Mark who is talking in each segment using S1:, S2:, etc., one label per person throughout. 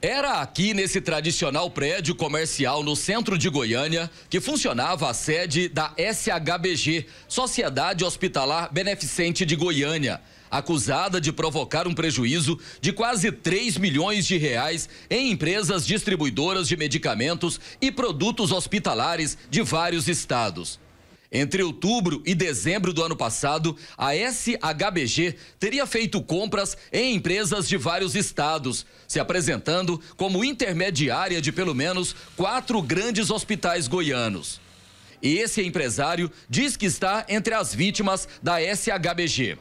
S1: Era aqui nesse tradicional prédio comercial no centro de Goiânia que funcionava a sede da SHBG, Sociedade Hospitalar Beneficente de Goiânia, acusada de provocar um prejuízo de quase 3 milhões de reais em empresas distribuidoras de medicamentos e produtos hospitalares de vários estados. Entre outubro e dezembro do ano passado, a SHBG teria feito compras em empresas de vários estados, se apresentando como intermediária de pelo menos quatro grandes hospitais goianos. Esse empresário diz que está entre as vítimas da SHBG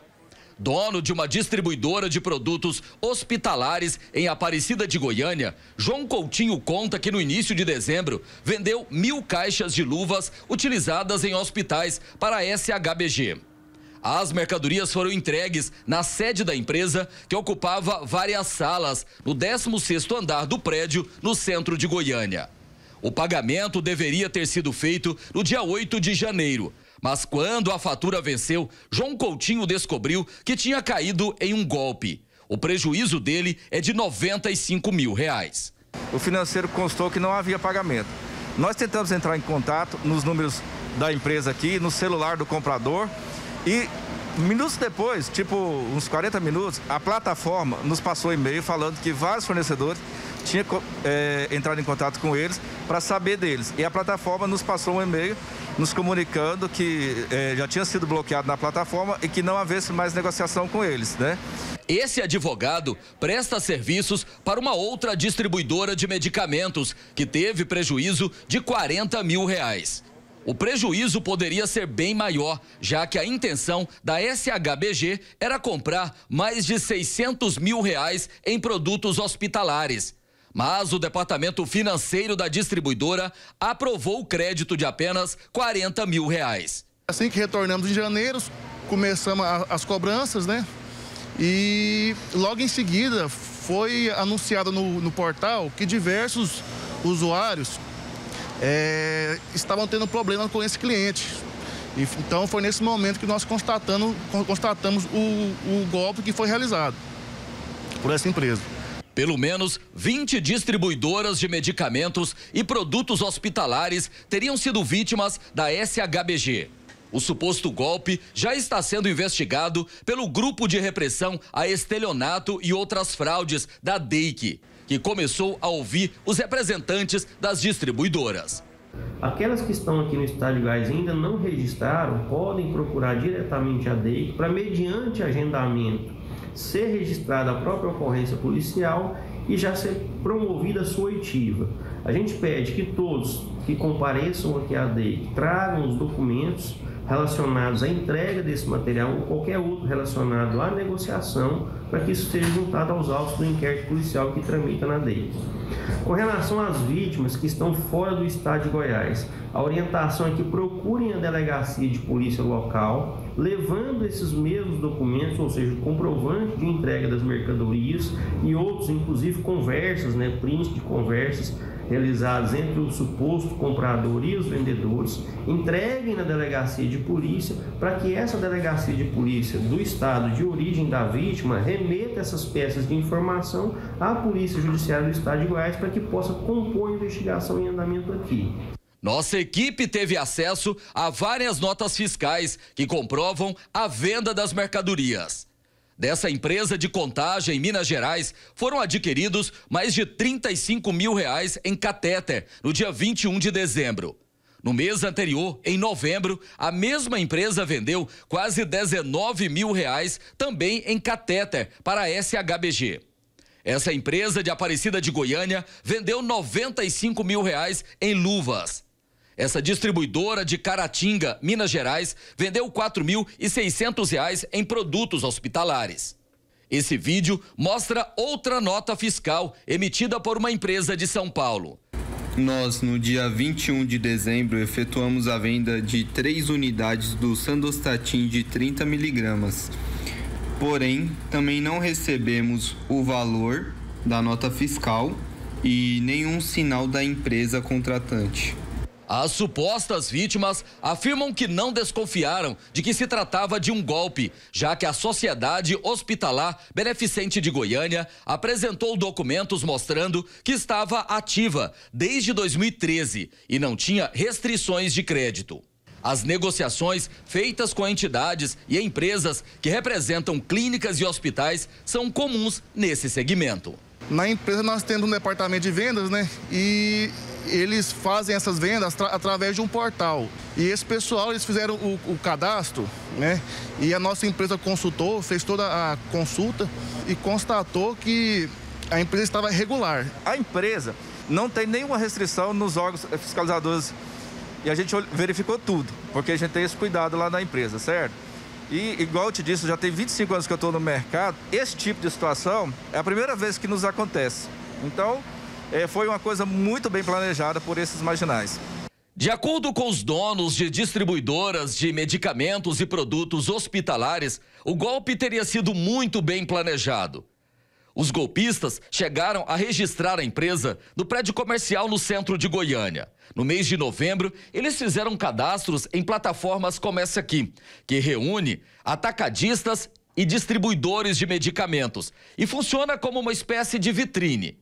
S1: dono de uma distribuidora de produtos hospitalares em Aparecida de Goiânia, João Coutinho conta que no início de dezembro vendeu mil caixas de luvas utilizadas em hospitais para a SHBG. As mercadorias foram entregues na sede da empresa, que ocupava várias salas, no 16º andar do prédio, no centro de Goiânia. O pagamento deveria ter sido feito no dia 8 de janeiro, mas quando a fatura venceu, João Coutinho descobriu que tinha caído em um golpe. O prejuízo dele é de 95 mil reais. O financeiro constou que não havia pagamento. Nós tentamos entrar em contato nos números da empresa aqui, no celular do comprador e minutos
S2: depois, tipo uns 40 minutos, a plataforma nos passou e-mail falando que vários fornecedores tinham é, entrado em contato com eles para saber deles. E a plataforma nos passou um
S1: e-mail nos comunicando que eh, já tinha sido bloqueado na plataforma e que não havesse mais negociação com eles, né? Esse advogado presta serviços para uma outra distribuidora de medicamentos que teve prejuízo de 40 mil reais. O prejuízo poderia ser bem maior, já que a intenção da SHBG era comprar mais de 600 mil reais em produtos hospitalares. Mas o departamento financeiro da distribuidora aprovou o crédito de apenas 40 mil reais.
S2: Assim que retornamos em janeiro, começamos as cobranças, né? E logo em seguida foi anunciado no, no portal que diversos usuários é, estavam tendo problema com esse cliente. E, então foi nesse momento que nós constatando, constatamos o, o golpe que foi realizado
S1: por essa empresa. Pelo menos 20 distribuidoras de medicamentos e produtos hospitalares teriam sido vítimas da SHBG. O suposto golpe já está sendo investigado pelo Grupo de Repressão a Estelionato e Outras Fraudes da DEIC, que começou a ouvir os representantes das distribuidoras.
S3: Aquelas que estão aqui no estado de Goiás ainda não registraram podem procurar diretamente a DEIC para, mediante agendamento ser registrada a própria ocorrência policial e já ser promovida a sua oitiva. A gente pede que todos que compareçam aqui à DEI tragam os documentos relacionados à entrega desse material ou qualquer outro relacionado à negociação para que isso seja juntado aos autos do inquérito policial que tramita na DEI. Com relação às vítimas que estão fora do estado de Goiás, a orientação é que procurem a delegacia de polícia local, levando esses mesmos documentos, ou seja, comprovante de entrega das mercadorias e outros, inclusive conversas, né, prints de conversas realizadas entre o suposto comprador e os vendedores, entreguem na delegacia de polícia para que essa delegacia de polícia do estado de origem da vítima remeta essas peças de informação à Polícia Judiciária do Estado de Goiás para que possa compor a investigação em andamento aqui.
S1: Nossa equipe teve acesso a várias notas fiscais que comprovam a venda das mercadorias. Dessa empresa de contagem em Minas Gerais, foram adquiridos mais de 35 mil reais em catéter no dia 21 de dezembro. No mês anterior, em novembro, a mesma empresa vendeu quase 19 mil reais também em catéter para a SHBG. Essa empresa de Aparecida de Goiânia vendeu 95 mil reais em luvas. Essa distribuidora de Caratinga, Minas Gerais, vendeu R$ 4.600 em produtos hospitalares. Esse vídeo mostra outra nota fiscal emitida por uma empresa de São Paulo. Nós, no dia 21 de dezembro, efetuamos a venda de três unidades do Sandostatin de 30 miligramas. Porém, também não recebemos o valor da nota fiscal e nenhum sinal da empresa contratante. As supostas vítimas afirmam que não desconfiaram de que se tratava de um golpe, já que a Sociedade Hospitalar Beneficente de Goiânia apresentou documentos mostrando que estava ativa desde 2013 e não tinha restrições de crédito. As negociações feitas com entidades e empresas que representam clínicas e hospitais são comuns nesse segmento.
S2: Na empresa nós temos um departamento de vendas, né? E eles fazem essas vendas através de um portal. E esse pessoal, eles fizeram o, o, cadastro, né? E a nossa empresa consultou, fez toda a consulta e constatou que a empresa estava regular.
S1: A empresa não tem nenhuma restrição nos órgãos fiscalizadores e a gente verificou tudo, porque a gente tem esse cuidado lá na empresa, certo? E igual eu te disse, já tem 25 anos que eu estou no mercado, esse tipo de situação é a primeira vez que nos acontece. Então, é, foi uma coisa muito bem planejada por esses marginais. De acordo com os donos de distribuidoras de medicamentos e produtos hospitalares, o golpe teria sido muito bem planejado. Os golpistas chegaram a registrar a empresa no prédio comercial no centro de Goiânia. No mês de novembro, eles fizeram cadastros em plataformas como essa aqui, que reúne atacadistas e distribuidores de medicamentos e funciona como uma espécie de vitrine.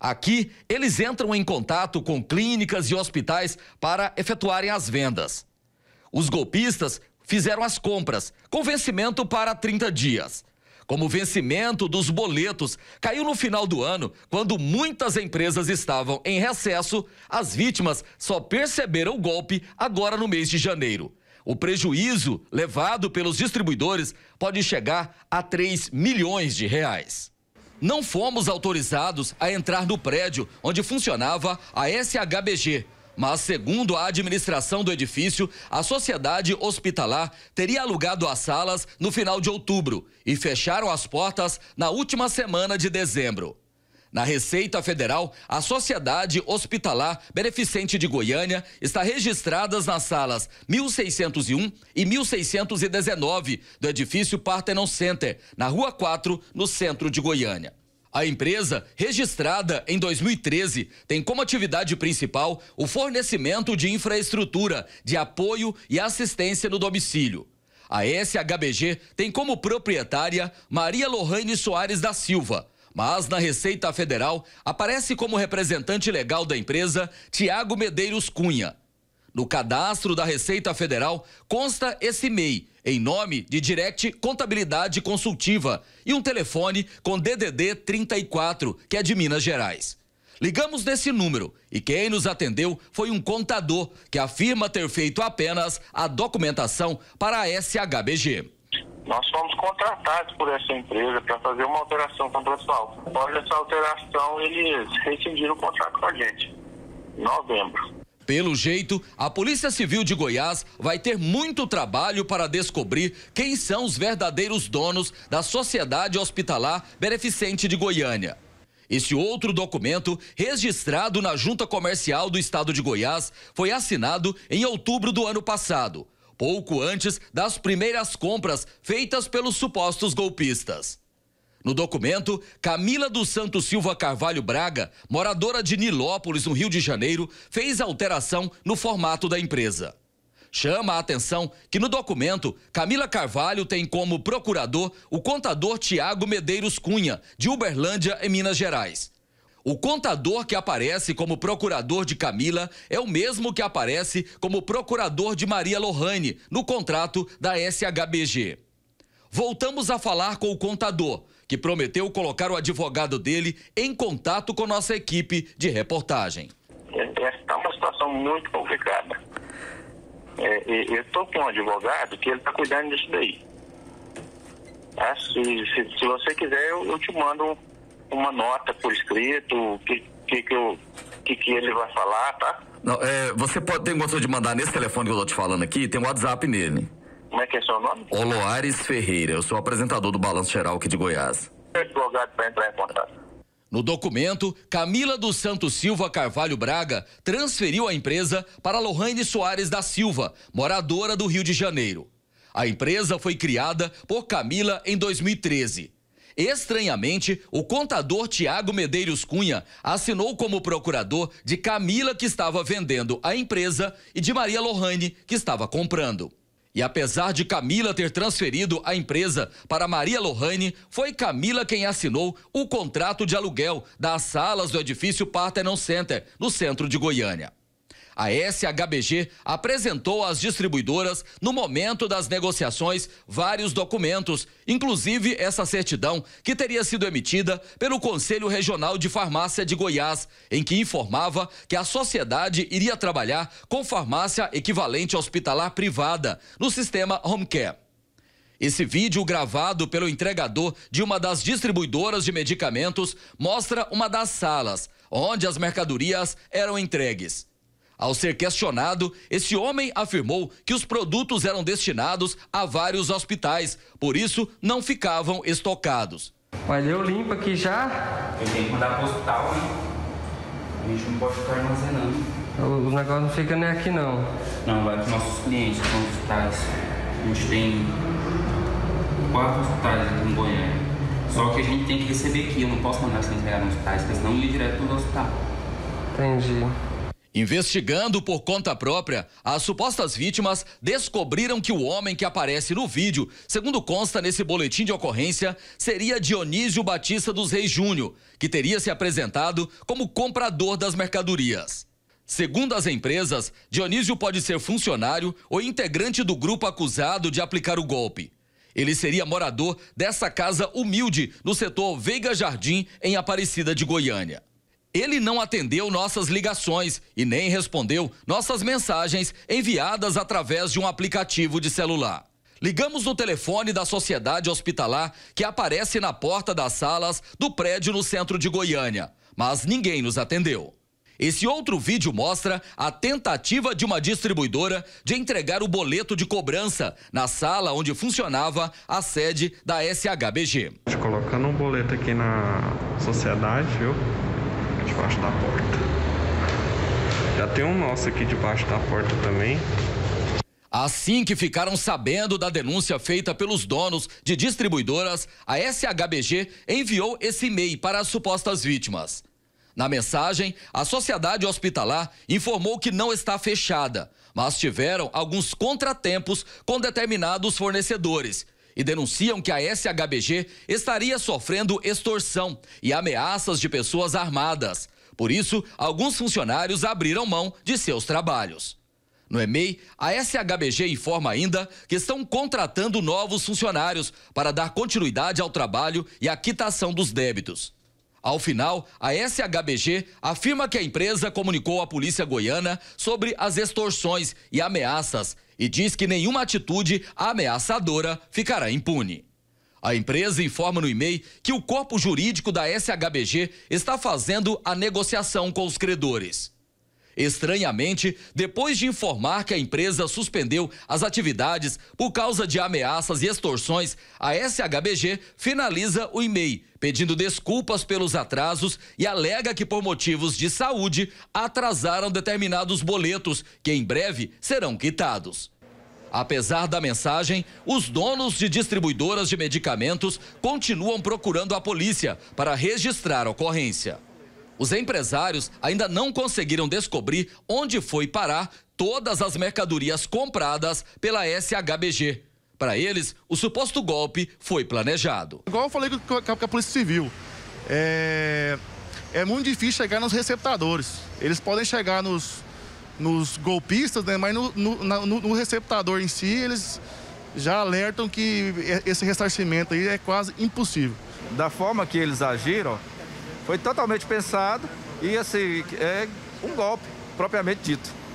S1: Aqui, eles entram em contato com clínicas e hospitais para efetuarem as vendas. Os golpistas fizeram as compras, com vencimento para 30 dias. Como o vencimento dos boletos caiu no final do ano, quando muitas empresas estavam em recesso, as vítimas só perceberam o golpe agora no mês de janeiro. O prejuízo levado pelos distribuidores pode chegar a 3 milhões de reais. Não fomos autorizados a entrar no prédio onde funcionava a SHBG. Mas, segundo a administração do edifício, a sociedade hospitalar teria alugado as salas no final de outubro e fecharam as portas na última semana de dezembro. Na Receita Federal, a Sociedade Hospitalar Beneficente de Goiânia está registradas nas salas 1601 e 1619 do edifício Partenon Center, na Rua 4, no centro de Goiânia. A empresa, registrada em 2013, tem como atividade principal o fornecimento de infraestrutura, de apoio e assistência no domicílio. A SHBG tem como proprietária Maria Lohane Soares da Silva mas na Receita Federal aparece como representante legal da empresa Tiago Medeiros Cunha. No cadastro da Receita Federal consta esse MEI, em nome de Direct Contabilidade Consultiva, e um telefone com DDD 34, que é de Minas Gerais. Ligamos desse número e quem nos atendeu foi um contador que afirma ter feito apenas a documentação para a SHBG. Nós fomos
S3: contratados por essa empresa para fazer uma alteração contratual. Após essa
S1: alteração, eles rescindiram o contrato com a gente. Em novembro. Pelo jeito, a Polícia Civil de Goiás vai ter muito trabalho para descobrir quem são os verdadeiros donos da Sociedade Hospitalar Beneficente de Goiânia. Este outro documento, registrado na Junta Comercial do Estado de Goiás, foi assinado em outubro do ano passado pouco antes das primeiras compras feitas pelos supostos golpistas. No documento, Camila do Santo Silva Carvalho Braga, moradora de Nilópolis, no Rio de Janeiro, fez alteração no formato da empresa. Chama a atenção que no documento, Camila Carvalho tem como procurador o contador Tiago Medeiros Cunha, de Uberlândia, em Minas Gerais. O contador que aparece como procurador de Camila é o mesmo que aparece como procurador de Maria Lohane no contrato da SHBG. Voltamos a falar com o contador, que prometeu colocar o advogado dele em contato com nossa equipe de reportagem.
S3: Está é, é, uma situação muito complicada. É, eu estou com um advogado que ele está cuidando disso daí. Tá? se, se, se, você quiser, eu, eu te mando uma nota por escrito, o
S1: que, que, que, que, que ele vai falar, tá? Não, é, você pode ter gostado de mandar nesse telefone que eu tô te falando aqui, tem um WhatsApp nele. Como é que é seu nome? Oloares Ferreira, eu sou apresentador do Balanço Geral aqui de Goiás. Advogado para entrar em contato. No documento, Camila do Santos Silva Carvalho Braga transferiu a empresa para Lohane Soares da Silva, moradora do Rio de Janeiro. A empresa foi criada por Camila em 2013. Estranhamente, o contador Tiago Medeiros Cunha assinou como procurador de Camila, que estava vendendo a empresa, e de Maria Lohane, que estava comprando. E apesar de Camila ter transferido a empresa para Maria Lohane, foi Camila quem assinou o contrato de aluguel das salas do edifício Partenon Center, no centro de Goiânia a SHBG apresentou às distribuidoras, no momento das negociações, vários documentos, inclusive essa certidão que teria sido emitida pelo Conselho Regional de Farmácia de Goiás, em que informava que a sociedade iria trabalhar com farmácia equivalente hospitalar privada no sistema Home Care. Esse vídeo gravado pelo entregador de uma das distribuidoras de medicamentos mostra uma das salas onde as mercadorias eram entregues. Ao ser questionado, esse homem afirmou que os produtos eram destinados a vários hospitais, por isso não ficavam estocados. Mas eu limpo aqui já. Eu tenho que mandar para o hospital, hein? Né? A gente não pode ficar armazenando. O, o negócio não fica nem aqui, não. Não,
S3: vai para os nossos clientes, para os hospitais. A gente tem quatro hospitais
S1: aqui em Goiânia. Só que a gente tem que receber aqui, eu não posso mandar sem entregar nos hospitais, porque senão eu ia direto para o hospital. Entendi. Investigando por conta própria, as supostas vítimas descobriram que o homem que aparece no vídeo, segundo consta nesse boletim de ocorrência, seria Dionísio Batista dos Reis Júnior, que teria se apresentado como comprador das mercadorias. Segundo as empresas, Dionísio pode ser funcionário ou integrante do grupo acusado de aplicar o golpe. Ele seria morador dessa casa humilde no setor Veiga Jardim, em Aparecida de Goiânia. Ele não atendeu nossas ligações e nem respondeu nossas mensagens enviadas através de um aplicativo de celular. Ligamos no telefone da Sociedade Hospitalar que aparece na porta das salas do prédio no centro de Goiânia, mas ninguém nos atendeu. Esse outro vídeo mostra a tentativa de uma distribuidora de entregar o boleto de cobrança na sala onde funcionava a sede da SHBG.
S3: Colocando um boleto aqui na sociedade, viu?
S1: debaixo da porta. Já tem um nosso aqui debaixo da porta também. Assim que ficaram sabendo da denúncia feita pelos donos de distribuidoras, a SHBG enviou esse e-mail para as supostas vítimas. Na mensagem, a sociedade hospitalar informou que não está fechada, mas tiveram alguns contratempos com determinados fornecedores e denunciam que a SHBG estaria sofrendo extorsão e ameaças de pessoas armadas. Por isso, alguns funcionários abriram mão de seus trabalhos. No EMEI, a SHBG informa ainda que estão contratando novos funcionários para dar continuidade ao trabalho e à quitação dos débitos. Ao final, a SHBG afirma que a empresa comunicou à polícia goiana sobre as extorsões e ameaças e diz que nenhuma atitude ameaçadora ficará impune. A empresa informa no e-mail que o corpo jurídico da SHBG está fazendo a negociação com os credores. Estranhamente, depois de informar que a empresa suspendeu as atividades por causa de ameaças e extorsões, a SHBG finaliza o e-mail pedindo desculpas pelos atrasos e alega que por motivos de saúde atrasaram determinados boletos que em breve serão quitados. Apesar da mensagem, os donos de distribuidoras de medicamentos continuam procurando a polícia para registrar a ocorrência. Os empresários ainda não conseguiram descobrir onde foi parar todas as mercadorias compradas pela SHBG. Para eles, o suposto golpe foi planejado.
S2: Igual eu falei com a, Polícia Civil, é, é muito difícil chegar nos receptadores. Eles podem chegar nos, nos golpistas, né? mas no, no, no, no receptador em si, eles já alertam que esse ressarcimento aí é quase impossível. Da forma que eles agiram, foi totalmente pensado e assim, é um golpe propriamente dito.